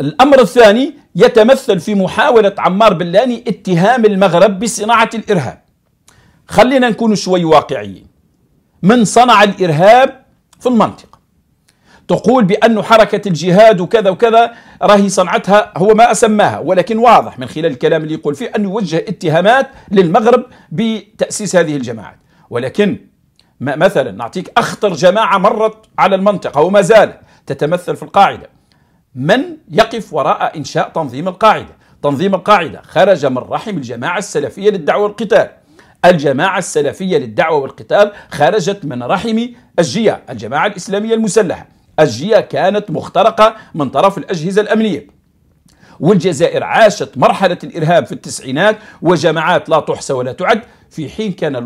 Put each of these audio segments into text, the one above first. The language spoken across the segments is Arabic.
الأمر الثاني يتمثل في محاولة عمار بلاني اتهام المغرب بصناعة الإرهاب خلينا نكون شوي واقعيين من صنع الإرهاب في المنطقة تقول بأن حركة الجهاد وكذا وكذا راهي صنعتها هو ما أسماها ولكن واضح من خلال الكلام اللي يقول فيه أن يوجه اتهامات للمغرب بتأسيس هذه الجماعات ولكن مثلا نعطيك أخطر جماعة مرت على المنطقة وما زالت تتمثل في القاعدة من يقف وراء إنشاء تنظيم القاعدة تنظيم القاعدة خرج من رحم الجماعة السلفية للدعوة والقتال الجماعة السلفية للدعوة والقتال خرجت من رحم الجيا الجماعة الإسلامية المسلحة الجيا كانت مخترقة من طرف الأجهزة الأمنية والجزائر عاشت مرحلة الإرهاب في التسعينات وجماعات لا تحصى ولا تعد في حين كان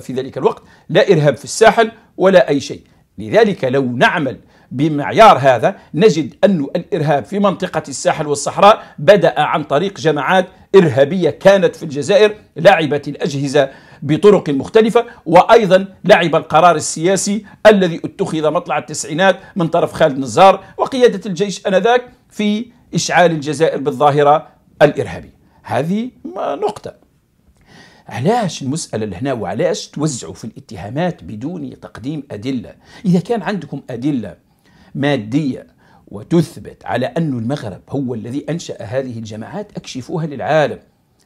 في ذلك الوقت لا إرهاب في الساحل ولا أي شيء لذلك لو نعمل بمعيار هذا نجد أن الإرهاب في منطقة الساحل والصحراء بدأ عن طريق جماعات إرهابية كانت في الجزائر لعبت الأجهزة بطرق مختلفة وأيضا لعب القرار السياسي الذي اتخذ مطلع التسعينات من طرف خالد نزار وقيادة الجيش أنذاك في إشعال الجزائر بالظاهرة الإرهابية هذه نقطة علاش المسألة هنا وعلاش توزعوا في الاتهامات بدون تقديم أدلة إذا كان عندكم أدلة مادية وتثبت على أن المغرب هو الذي أنشأ هذه الجماعات أكشفوها للعالم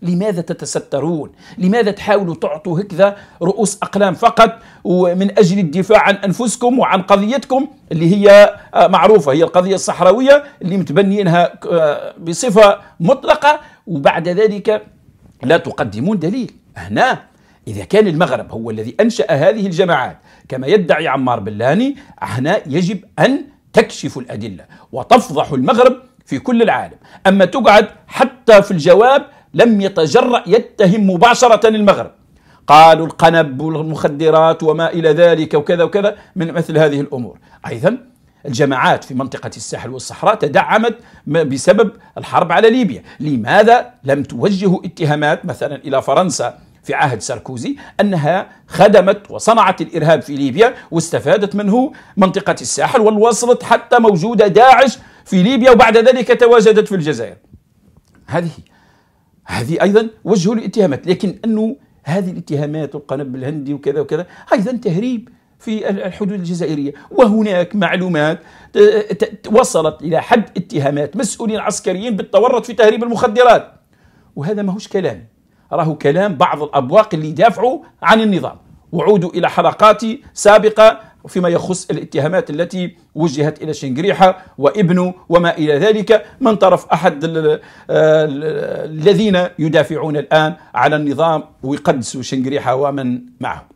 لماذا تتسترون لماذا تحاولوا تعطوا هكذا رؤوس أقلام فقط ومن أجل الدفاع عن أنفسكم وعن قضيتكم اللي هي آه، معروفة هي القضية الصحراوية اللي متبنينها آه، بصفة مطلقة وبعد ذلك لا تقدمون دليل هنا إذا كان المغرب هو الذي أنشأ هذه الجماعات كما يدعي عمار بلاني هنا يجب أن تكشف الأدلة وتفضح المغرب في كل العالم أما تقعد حتى في الجواب لم يتجرأ يتهم مباشرة المغرب قالوا القنب والمخدرات وما إلى ذلك وكذا وكذا من مثل هذه الأمور أيضا الجماعات في منطقة الساحل والصحراء تدعمت بسبب الحرب على ليبيا لماذا لم توجه اتهامات مثلا إلى فرنسا في عهد ساركوزي أنها خدمت وصنعت الإرهاب في ليبيا واستفادت منه منطقة الساحل والوصلت حتى موجودة داعش في ليبيا وبعد ذلك تواجدت في الجزائر هذه هذه أيضا وجه الاتهامات لكن أنه هذه الاتهامات والقنب الهندي وكذا وكذا أيضا تهريب في الحدود الجزائرية وهناك معلومات وصلت إلى حد اتهامات مسؤولين عسكريين بالتورط في تهريب المخدرات وهذا ماهوش كلام راه كلام بعض الأبواق اللي يدافعوا عن النظام وعودوا إلى حلقات سابقة فيما يخص الاتهامات التي وجهت إلى شنقريحة وابنه وما إلى ذلك من طرف أحد الذين يدافعون الآن على النظام ويقدسوا شنقريحة ومن معه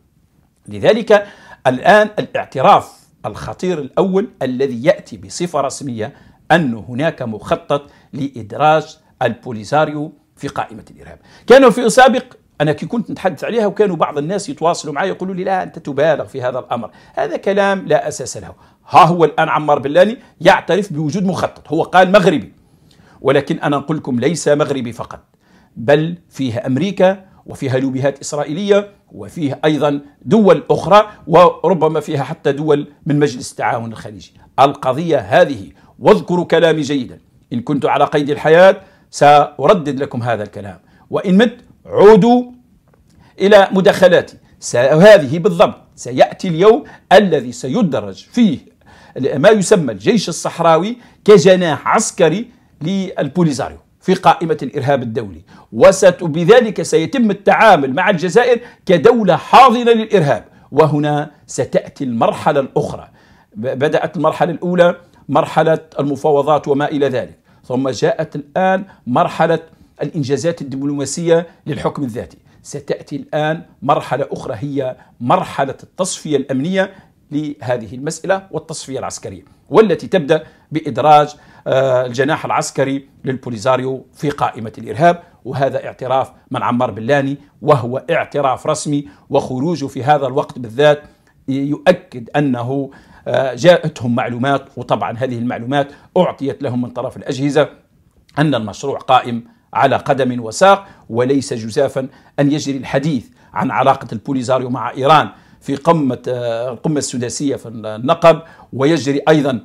لذلك الآن الاعتراف الخطير الأول الذي يأتي بصفة رسمية أن هناك مخطط لإدراج البوليساريو في قائمة الإرهاب كانوا في سابق أنا كنت نتحدث عليها وكانوا بعض الناس يتواصلوا معي يقولوا لي لا أنت تبالغ في هذا الأمر هذا كلام لا أساس له ها هو الآن عمار بلاني يعترف بوجود مخطط هو قال مغربي ولكن أنا نقول لكم ليس مغربي فقط بل فيها أمريكا وفيها لوبيهات إسرائيلية وفيه أيضا دول أخرى وربما فيها حتى دول من مجلس التعاون الخليجي القضية هذه واذكروا كلامي جيدا إن كنت على قيد الحياة سأردد لكم هذا الكلام وإن مت عودوا إلى مداخلاتي هذه بالضبط سيأتي اليوم الذي سيدرج فيه ما يسمى الجيش الصحراوي كجناح عسكري للبوليزاريو في قائمة الإرهاب الدولي وبذلك سيتم التعامل مع الجزائر كدولة حاضنة للإرهاب وهنا ستأتي المرحلة الأخرى بدأت المرحلة الأولى مرحلة المفاوضات وما إلى ذلك ثم جاءت الآن مرحلة الإنجازات الدبلوماسية للحكم الذاتي ستأتي الآن مرحلة أخرى هي مرحلة التصفية الأمنية لهذه المسألة والتصفية العسكرية والتي تبدأ بإدراج آه، الجناح العسكري للبوليزاريو في قائمة الإرهاب وهذا اعتراف من عمار بلاني وهو اعتراف رسمي وخروجه في هذا الوقت بالذات يؤكد أنه آه، جاءتهم معلومات وطبعا هذه المعلومات أعطيت لهم من طرف الأجهزة أن المشروع قائم على قدم وساق وليس جزافا أن يجري الحديث عن علاقة البوليزاريو مع إيران في قمة آه، القمة السداسية في النقب ويجري أيضا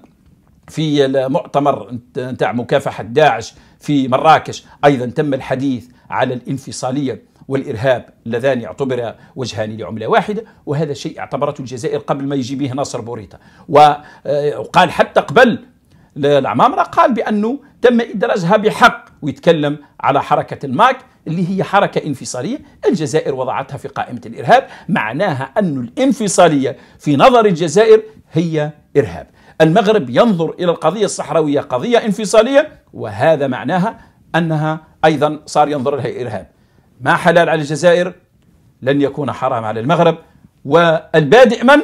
في المؤتمر نتاع مكافحة داعش في مراكش أيضا تم الحديث على الانفصالية والإرهاب اللذان يعتبر وجهان لعملة واحدة وهذا شيء اعتبرته الجزائر قبل ما يجي به ناصر بوريطة وقال آه، حتى قبل العمامرة قال بأنه تم إدراجها بحق ويتكلم على حركة الماك اللي هي حركة انفصالية الجزائر وضعتها في قائمة الإرهاب معناها أن الانفصالية في نظر الجزائر هي إرهاب المغرب ينظر إلى القضية الصحراوية قضية انفصالية وهذا معناها أنها أيضا صار ينظر لها إرهاب ما حلال على الجزائر لن يكون حرام على المغرب والبادئ من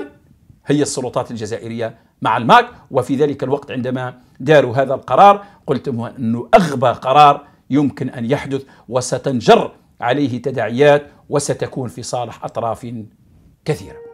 هي السلطات الجزائرية مع الماك وفي ذلك الوقت عندما داروا هذا القرار قلت أنه أغبى قرار يمكن أن يحدث وستنجر عليه تداعيات وستكون في صالح أطراف كثيره